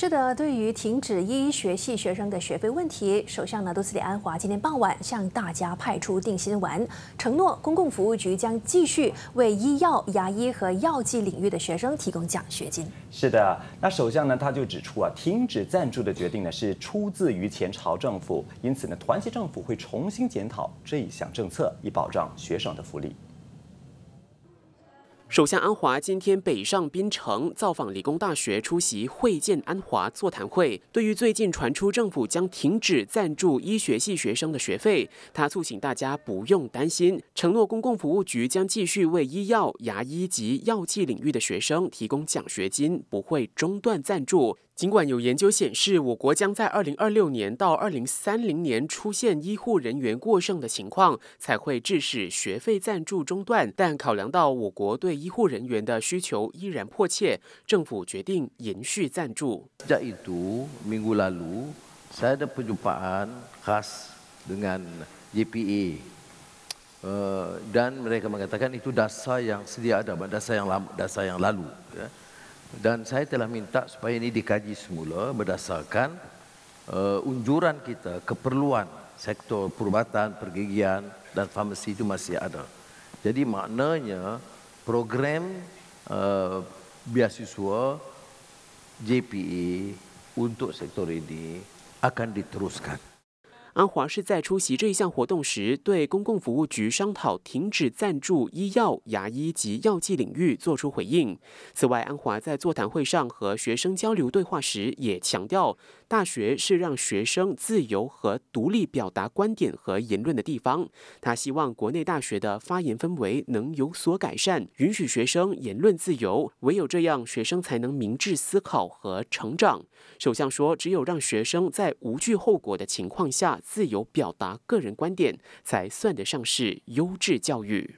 是的，对于停止医学系学生的学费问题，首相呢杜斯里安华今天傍晚向大家派出定心丸，承诺公共服务局将继续为医药、牙医和药剂领域的学生提供奖学金。是的，那首相呢他就指出啊，停止赞助的决定呢是出自于前朝政府，因此呢，团结政府会重新检讨这一项政策，以保障学生的福利。首相安华今天北上槟城造访理工大学，出席会见安华座谈会。对于最近传出政府将停止赞助医学系学生的学费，他促请大家不用担心，承诺公共服务局将继续为医药、牙医及药剂领域的学生提供奖学金，不会中断赞助。尽管有研究显示，我国将在二零二六年到二零三零年出现医护人员过剩的情况，才会致使学费赞助中断。但考量到我国对医护人员的需求依然迫切，政府决定延续赞助。在印度，minggu lalu saya ada penyempan kas dengan JPE, dan mereka mengatakan itu dasa r yang s e d a ada, dasa yang dasa r yang lalu。dan saya telah minta supaya ini dikaji semula berdasarkan uh, unjuran kita keperluan sektor perubatan, pergigian dan farmasi itu masih ada. Jadi maknanya program uh, eh, biasiswa JPE untuk sektor ini akan diteruskan. 安华是在出席这一项活动时，对公共服务局商讨停止赞助医药、牙医及药剂领域做出回应。此外，安华在座谈会上和学生交流对话时，也强调。大学是让学生自由和独立表达观点和言论的地方。他希望国内大学的发言氛围能有所改善，允许学生言论自由。唯有这样，学生才能明智思考和成长。首相说，只有让学生在无惧后果的情况下自由表达个人观点，才算得上是优质教育。